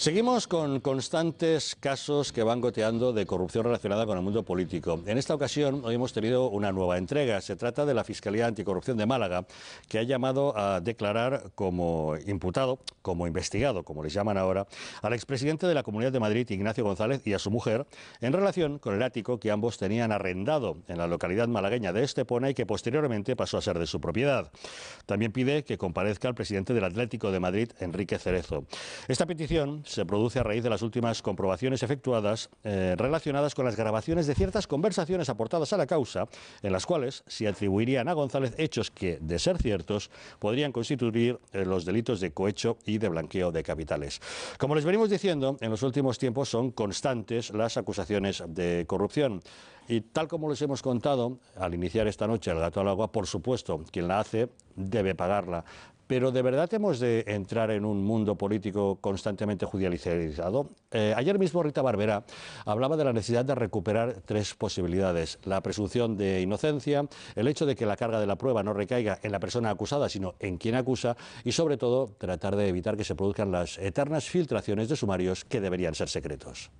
Seguimos con constantes casos que van goteando de corrupción relacionada con el mundo político. En esta ocasión hoy hemos tenido una nueva entrega. Se trata de la Fiscalía Anticorrupción de Málaga, que ha llamado a declarar como imputado, como investigado, como les llaman ahora, al expresidente de la Comunidad de Madrid, Ignacio González, y a su mujer, en relación con el ático que ambos tenían arrendado en la localidad malagueña de Estepona y que posteriormente pasó a ser de su propiedad. También pide que comparezca el presidente del Atlético de Madrid, Enrique Cerezo. Esta petición se produce a raíz de las últimas comprobaciones efectuadas eh, relacionadas con las grabaciones de ciertas conversaciones aportadas a la causa, en las cuales se atribuirían a González hechos que, de ser ciertos, podrían constituir eh, los delitos de cohecho y de blanqueo de capitales. Como les venimos diciendo, en los últimos tiempos son constantes las acusaciones de corrupción. Y tal como les hemos contado, al iniciar esta noche el gato al agua, por supuesto, quien la hace debe pagarla. Pero de verdad hemos de entrar en un mundo político constantemente judicializado. Eh, ayer mismo Rita Barbera hablaba de la necesidad de recuperar tres posibilidades. La presunción de inocencia, el hecho de que la carga de la prueba no recaiga en la persona acusada, sino en quien acusa, y sobre todo tratar de evitar que se produzcan las eternas filtraciones de sumarios que deberían ser secretos.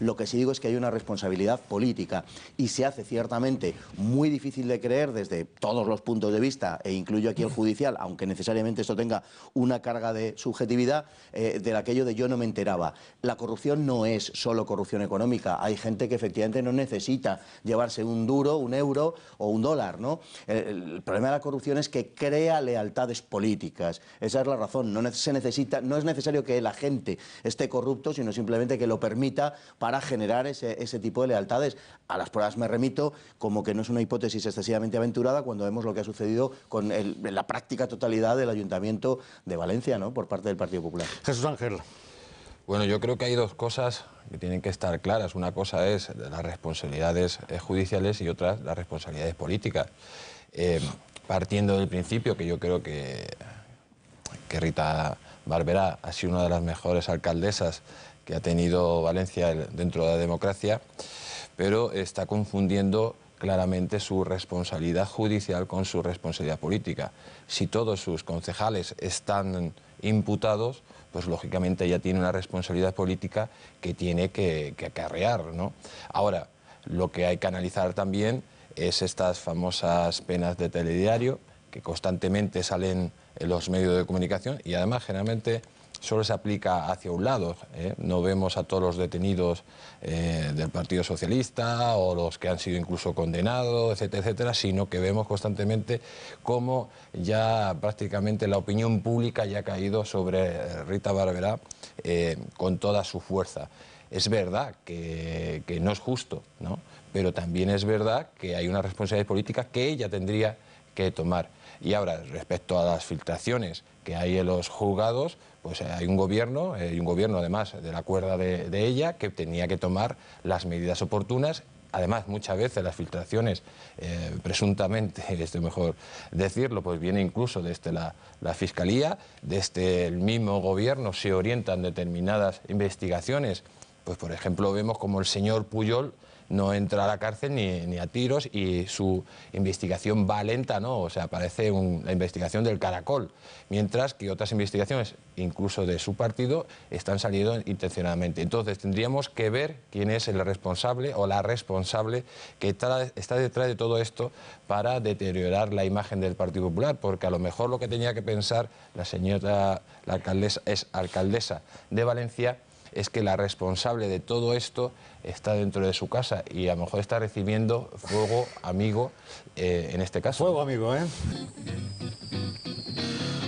Lo que sí digo es que hay una responsabilidad política y se hace ciertamente muy difícil de creer desde todos los puntos de vista, e incluyo aquí el judicial, aunque necesariamente esto tenga una carga de subjetividad, eh, de aquello de yo no me enteraba. La corrupción no es solo corrupción económica, hay gente que efectivamente no necesita llevarse un duro, un euro o un dólar. ¿no? El, problema de la corrupción es que crea lealtades políticas, esa es la razón, no, se necesita, no es necesario que la gente esté corrupto, sino simplemente que lo permita para generar ese, tipo de lealtades. A las pruebas me remito como que no es una hipótesis excesivamente aventurada cuando vemos lo que ha sucedido con la práctica totalidad del Ayuntamiento de Valencia, ¿no? Por parte del Partido Popular. Jesús Ángel. Bueno, yo creo que hay dos cosas que tienen que estar claras. Una cosa es las responsabilidades eh, judiciales y otra las responsabilidades políticas. Eh, partiendo del principio que yo creo que, que Rita Barberá ha sido una de las mejores alcaldesas que ha tenido Valencia dentro de la democracia, pero está confundiendo claramente su responsabilidad judicial con su responsabilidad política. Si todos sus concejales están imputados, pues lógicamente ella tiene una responsabilidad política que tiene que, acarrear. ¿no? Ahora, lo que hay que analizar también es estas famosas penas de telediario que constantemente salen en los medios de comunicación y además generalmente solo se aplica hacia un lado. ¿eh? No vemos a todos los detenidos eh, del Partido Socialista o los que han sido incluso condenados, etcétera, etcétera, sino que vemos constantemente cómo ya prácticamente la opinión pública ya ha caído sobre eh, Rita Barberá con toda su fuerza. Es verdad que, no es justo, ¿no? pero también es verdad que hay una responsabilidad política que ella tendría que tomar. Y ahora, respecto a las filtraciones que hay en los juzgados, pues eh, hay un gobierno, eh, y un gobierno además de la cuerda de, ella, que tenía que tomar las medidas oportunas además muchas veces las filtraciones, eh, presuntamente, es mejor decirlo, pues viene incluso desde este, la, la, Fiscalía, desde este, el mismo gobierno se orientan determinadas investigaciones. Pues por ejemplo vemos como el señor Puyol no entra a la cárcel ni, a tiros y su investigación va lenta, ¿no? O sea, parece la investigación del caracol, mientras que otras investigaciones, incluso de su partido, están saliendo intencionadamente. Entonces, tendríamos que ver quién es el responsable o la responsable que está, está detrás de todo esto para deteriorar la imagen del Partido Popular, porque a lo mejor lo que tenía que pensar la señora, la alcaldesa, es alcaldesa de Valencia, es que la responsable de todo esto está dentro de su casa y a lo mejor está recibiendo fuego amigo eh, en este caso. Fuego amigo, ¿eh?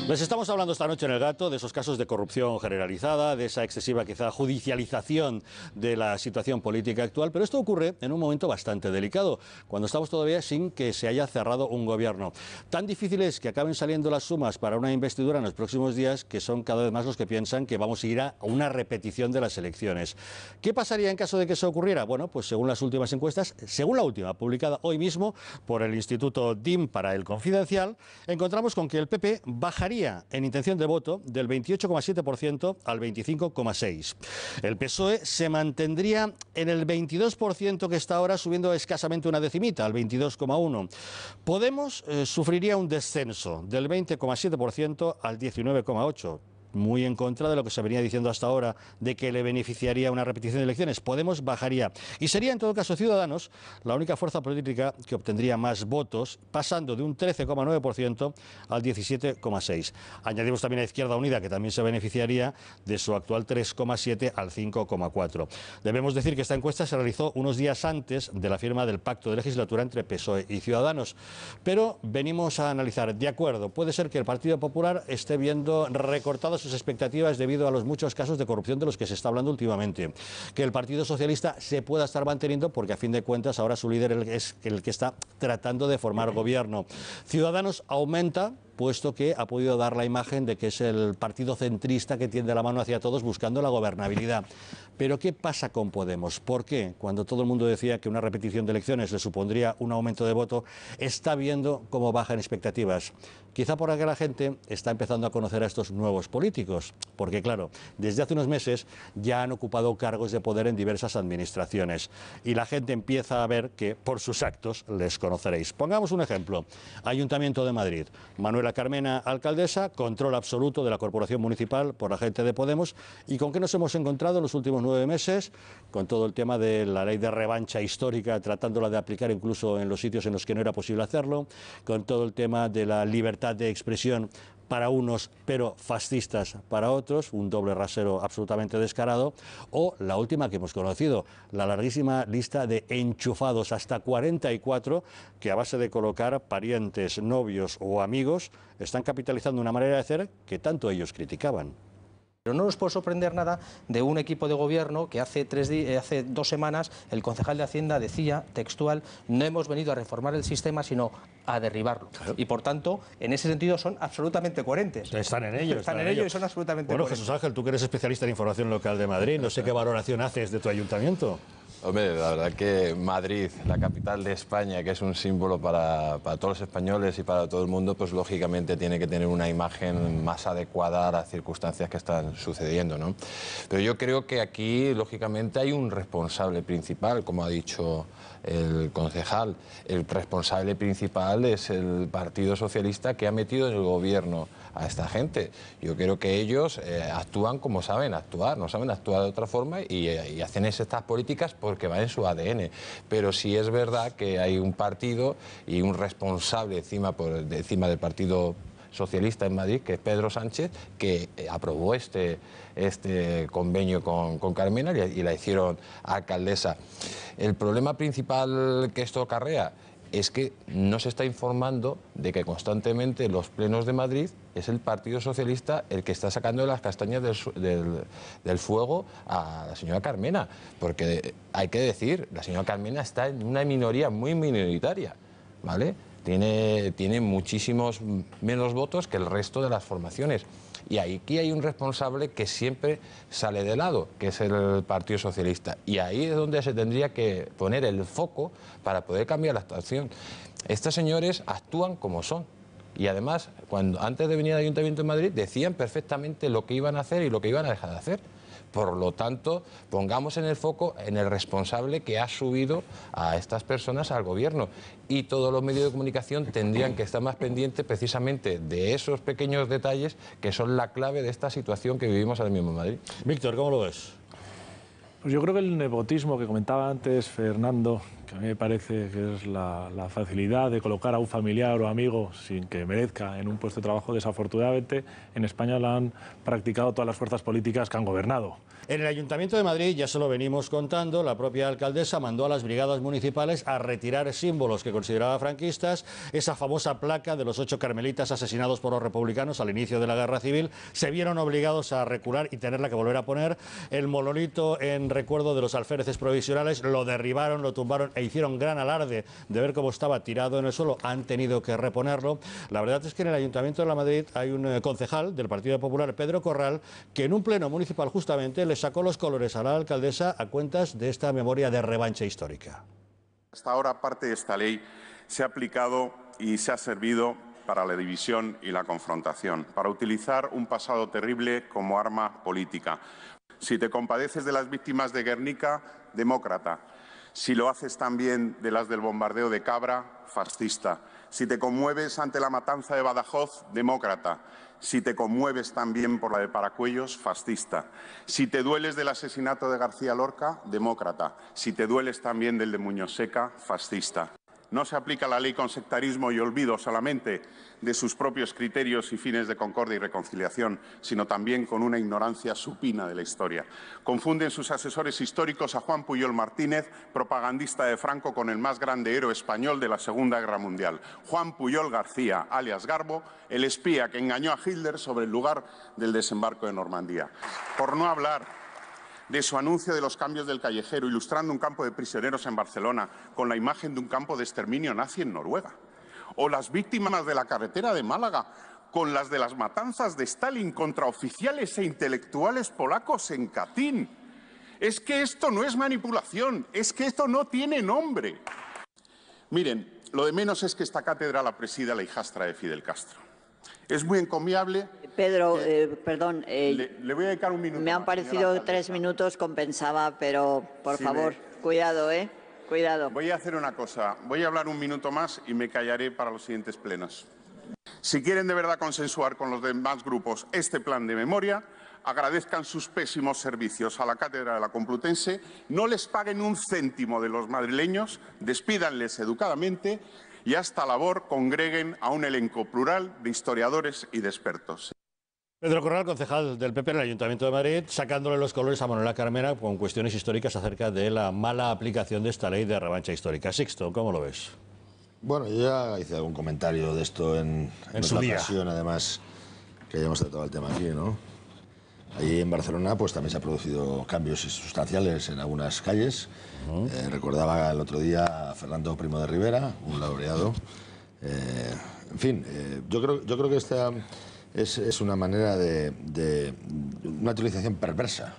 Les pues estamos hablando esta noche en El Gato de esos casos de corrupción generalizada, de esa excesiva quizá judicialización de la situación política actual, pero esto ocurre en un momento bastante delicado, cuando estamos todavía sin que se haya cerrado un gobierno. Tan difícil es que acaben saliendo las sumas para una investidura en los próximos días que son cada vez más los que piensan que vamos a ir a una repetición de las elecciones. ¿Qué pasaría en caso de que eso ocurriera? Bueno, pues según las últimas encuestas, según la última publicada hoy mismo por el Instituto DIM para el Confidencial, encontramos con que el PP bajaría en intención de voto del 28,7% al 25,6%. El PSOE se mantendría en el 22% que está ahora, subiendo escasamente una decimita, al 22,1%. Podemos eh, sufriría un descenso del 20,7% al 19,8% muy en contra de lo que se venía diciendo hasta ahora, de que le beneficiaría una repetición de elecciones. Podemos bajaría. Y sería, en todo caso, Ciudadanos la única fuerza política que obtendría más votos, pasando de un 13,9% al 17,6%. Añadimos también a Izquierda Unida, que también se beneficiaría de su actual 3,7% al 5,4%. Debemos decir que esta encuesta se realizó unos días antes de la firma del pacto de legislatura entre PSOE y Ciudadanos. Pero venimos a analizar, de acuerdo, puede ser que el Partido Popular esté viendo recortados expectativas debido a los muchos casos de corrupción de los que se está hablando últimamente. Que el Partido Socialista se pueda estar manteniendo porque a fin de cuentas ahora su líder es el que está tratando de formar gobierno. Ciudadanos aumenta puesto que ha podido dar la imagen de que es el partido centrista que tiende la mano hacia todos buscando la gobernabilidad. Pero ¿qué pasa con Podemos? ¿Por qué? Cuando todo el mundo decía que una repetición de elecciones le supondría un aumento de voto, está viendo cómo bajan expectativas. Quizá por que la gente está empezando a conocer a estos nuevos políticos, porque claro, desde hace unos meses ya han ocupado cargos de poder en diversas administraciones y la gente empieza a ver que por sus actos les conoceréis. Pongamos un ejemplo. Ayuntamiento de Madrid. Manuel la Carmena alcaldesa, control absoluto de la corporación municipal por la gente de Podemos. ¿Y con qué nos hemos encontrado en los últimos nueve meses? Con todo el tema de la ley de revancha histórica, tratándola de aplicar incluso en los sitios en los que no era posible hacerlo, con todo el tema de la libertad de expresión para unos, pero fascistas para otros, un doble rasero absolutamente descarado, o la última que hemos conocido, la larguísima lista de enchufados, hasta 44, que a base de colocar parientes, novios o amigos, están capitalizando una manera de hacer que tanto ellos criticaban. Pero no nos puede sorprender nada de un equipo de gobierno que hace, eh, hace dos semanas el concejal de Hacienda decía textual, no hemos venido a reformar el sistema, sino a derribarlo. Y por tanto, en ese sentido son absolutamente coherentes. Están en ello. Están, en, y son absolutamente bueno, coherentes. Bueno, Jesús Ángel, tú que eres especialista en información local de Madrid, no sé qué valoración haces de tu ayuntamiento. Hombre, la verdad que Madrid, la capital de España, que es un símbolo para, todos los españoles y para todo el mundo, pues lógicamente tiene que tener una imagen más adecuada a las circunstancias que están sucediendo, Pero yo creo que aquí, lógicamente, hay un responsable principal, como ha dicho el concejal. El responsable principal es el Partido Socialista que ha metido en el gobierno a esta gente. Yo creo que ellos eh, actúan como saben actuar, no saben actuar de otra forma y, eh, hacen estas políticas porque van en su ADN. Pero sí es verdad que hay un partido y un responsable encima, por, encima del partido socialista en Madrid, que es Pedro Sánchez, que eh, aprobó este, este convenio con, con Carmena y, la hicieron alcaldesa. El problema principal que esto acarrea es que no se está informando de que constantemente los plenos de Madrid es el Partido Socialista el que está sacando las castañas del, del, fuego a la señora Carmena. Porque hay que decir, la señora Carmena está en una minoría muy minoritaria. ¿Vale? tiene, muchísimos menos votos que el resto de las formaciones. Y aquí hay un responsable que siempre sale de lado, que es el Partido Socialista. Y ahí es donde se tendría que poner el foco para poder cambiar la actuación. Estos señores actúan como son. Y además, cuando, antes de venir al Ayuntamiento de Madrid, decían perfectamente lo que iban a hacer y lo que iban a dejar de hacer. Por lo tanto, pongamos en el foco en el responsable que ha subido a estas personas al gobierno. Y todos los medios de comunicación tendrían que estar más pendientes precisamente de esos pequeños detalles que son la clave de esta situación que vivimos ahora mismo en Madrid. Víctor, ¿cómo lo ves? Pues yo creo que el nepotismo que comentaba antes Fernando, me parece que es la, facilidad de colocar a un familiar o amigo sin que merezca en un puesto de trabajo. Desafortunadamente, en España la han practicado todas las fuerzas políticas que han gobernado. En el Ayuntamiento de Madrid, ya se lo venimos contando, la propia alcaldesa mandó a las brigadas municipales a retirar símbolos que consideraba franquistas. Esa famosa placa de los ocho carmelitas asesinados por los republicanos al inicio de la guerra civil se vieron obligados a recular y tenerla que volver a poner. El mololito en recuerdo de los alféreces provisionales lo derribaron, lo tumbaron e hicieron gran alarde de ver cómo estaba tirado en el suelo, han tenido que reponerlo. La verdad es que en el Ayuntamiento de la Madrid hay un eh, concejal del Partido Popular, Pedro Corral, que en un pleno municipal justamente le sacó los colores a la alcaldesa a cuentas de esta memoria de revancha histórica. Hasta ahora parte de esta ley se ha aplicado y se ha servido para la división y la confrontación, para utilizar un pasado terrible como arma política. Si te compadeces de las víctimas de Guernica, demócrata. Si lo haces también de las del bombardeo de Cabra, fascista. Si te conmueves ante la matanza de Badajoz, demócrata. Si te conmueves también por la de Paracuellos, fascista. Si te dueles del asesinato de García Lorca, demócrata. Si te dueles también del de Muñoz Seca, fascista. No se aplica la ley con sectarismo y olvido solamente de sus propios criterios y fines de concordia y reconciliación, sino también con una ignorancia supina de la historia. Confunden sus asesores históricos a Juan Puyol Martínez, propagandista de Franco, con el más grande héroe español de la Segunda Guerra Mundial, Juan Puyol García, alias Garbo, el espía que engañó a Hitler sobre el lugar del desembarco de Normandía. Por no hablar de su anuncio de los cambios del callejero, ilustrando un campo de prisioneros en Barcelona con la imagen de un campo de exterminio nazi en Noruega. O las víctimas de la carretera de Málaga con las de las matanzas de Stalin contra oficiales e intelectuales polacos en Katyn. Es que esto no es manipulación, es que esto no tiene nombre. Miren, lo de menos es que esta cátedra la presida la hijastra de Fidel Castro. Es muy encomiable Pedro, eh, eh, perdón. Eh, le, voy a dedicar un minuto. Me han parecido tres minutos, compensaba, pero por favor, cuidado, ¿eh? Cuidado. Voy a hacer una cosa. Voy a hablar un minuto más y me callaré para los siguientes plenos. Si quieren de verdad consensuar con los demás grupos este plan de memoria, agradezcan sus pésimos servicios a la Cátedra de la Complutense, no les paguen un céntimo de los madrileños, despídanles educadamente y hasta labor congreguen a un elenco plural de historiadores y de expertos. Pedro Corral, concejal del PP en el Ayuntamiento de Madrid, sacándole los colores a Manuela Carmena con cuestiones históricas acerca de la mala aplicación de esta ley de revancha histórica. Sixto, ¿cómo lo ves? Bueno, ya hice algún comentario de esto en, su ocasión, además, que hayamos tratado el tema aquí, ¿no? Allí en Barcelona pues también se han producido cambios sustanciales en algunas calles. Eh, recordaba el otro día a Fernando Primo de Rivera, un laureado. Eh, en fin, eh, yo, creo, yo creo que esta es, una manera de, una utilización perversa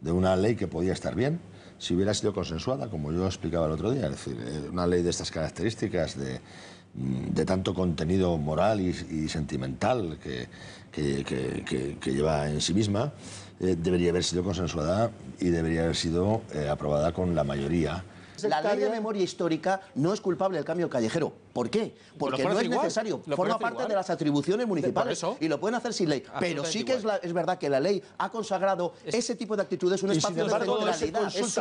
de una ley que podía estar bien si hubiera sido consensuada, como yo explicaba el otro día. Es decir, eh, una ley de estas características, de, mm, tanto contenido moral y, sentimental que, lleva en sí misma, eh, debería haber sido consensuada y debería haber sido eh, aprobada con la mayoría la ley de memoria histórica no es culpable del cambio callejero. ¿Por qué? Porque no es necesario. Forma parte de las atribuciones municipales y lo pueden hacer sin ley. Pero sí que es, verdad que la ley ha consagrado ese tipo de actitudes, un espacio de neutralidad. Es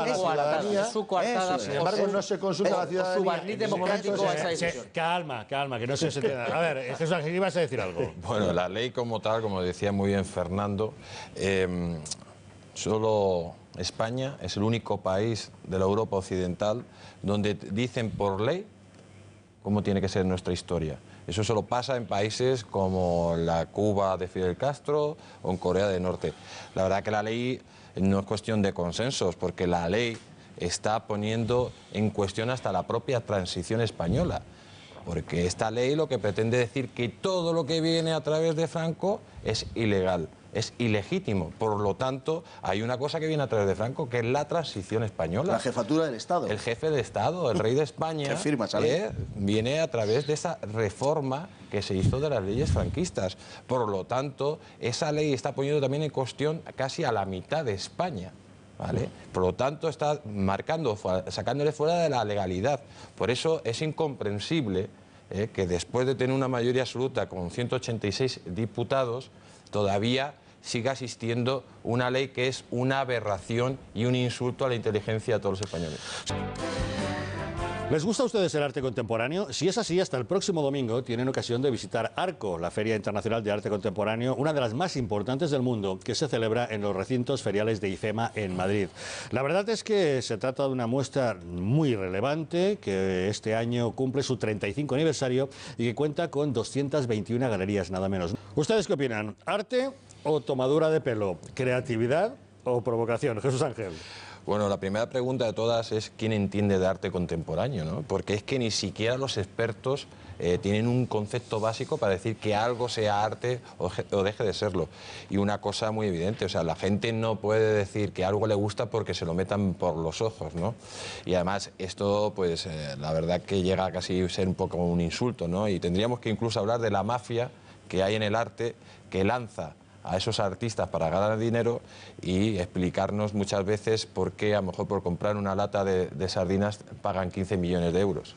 su cuartada. Sin embargo, no se consulta la ciudad Su barniz democrático Calma, calma, que no se entienda. A ver, Jesús ibas a decir algo. Bueno, la ley como tal, como decía muy bien Fernando, eh, solo España es el único país de la Europa Occidental donde dicen por ley cómo tiene que ser nuestra historia. Eso solo pasa en países como la Cuba de Fidel Castro o en Corea del Norte. La verdad que la ley no es cuestión de consensos, porque la ley está poniendo en cuestión hasta la propia transición española porque esta ley lo que pretende decir que todo lo que viene a través de Franco es ilegal, es ilegítimo. Por lo tanto, hay una cosa que viene a través de Franco, que es la transición española. La jefatura del Estado. El jefe de Estado, el rey de España, firma, eh, viene a través de esa reforma que se hizo de las leyes franquistas. Por lo tanto, esa ley está poniendo también en cuestión casi a la mitad de España. Por lo tanto, está marcando, sacándole fuera de la legalidad. Por eso es incomprensible eh, que después de tener una mayoría absoluta con 186 diputados, todavía siga existiendo una ley que es una aberración y un insulto a la inteligencia de todos los españoles. ¿Les gusta a ustedes el arte contemporáneo? Si es así, hasta el próximo domingo tienen ocasión de visitar ARCO, la Feria Internacional de Arte Contemporáneo, una de las más importantes del mundo, que se celebra en los recintos feriales de IFEMA en Madrid. La verdad es que se trata de una muestra muy relevante, que este año cumple su 35 aniversario y que cuenta con 221 galerías, nada menos. ¿Ustedes qué opinan? ¿Arte o tomadura de pelo? ¿Creatividad o provocación? Jesús Ángel. Bueno, la primera pregunta de todas es quién entiende de arte contemporáneo, ¿no? Porque es que ni siquiera los expertos eh, tienen un concepto básico para decir que algo sea arte o, deje de serlo. Y una cosa muy evidente, o sea, la gente no puede decir que algo le gusta porque se lo metan por los ojos, ¿no? Y además esto, pues, eh, la verdad que llega a casi ser un poco un insulto, ¿no? Y tendríamos que incluso hablar de la mafia que hay en el arte que lanza a esos artistas para ganar dinero y explicarnos muchas veces por qué a lo mejor por comprar una lata de, sardinas pagan 15 millones de euros.